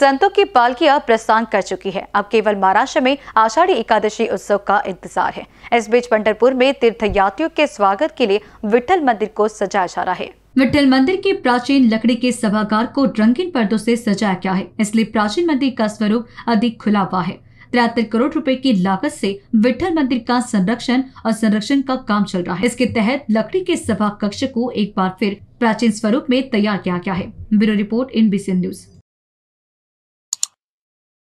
संतों की पालकियां प्रस्थान कर चुकी है अब केवल महाराष्ट्र में आषाढ़ी एकादशी उत्सव का इंतजार है इस बीच पंडरपुर में तीर्थयात्रियों के स्वागत के लिए विठल मंदिर को सजाया जा रहा है विठल मंदिर के प्राचीन लकड़ी के सभागार को रंगीन पर्दों से सजाया गया है इसलिए प्राचीन मंदिर का स्वरूप अधिक खुला हुआ है तिरहत्तर करोड़ रुपए की लागत से विठल मंदिर का संरक्षण और संरक्षण का काम चल रहा है इसके तहत लकड़ी के सभा कक्ष को एक बार फिर प्राचीन स्वरूप में तैयार किया गया है bureau report in B news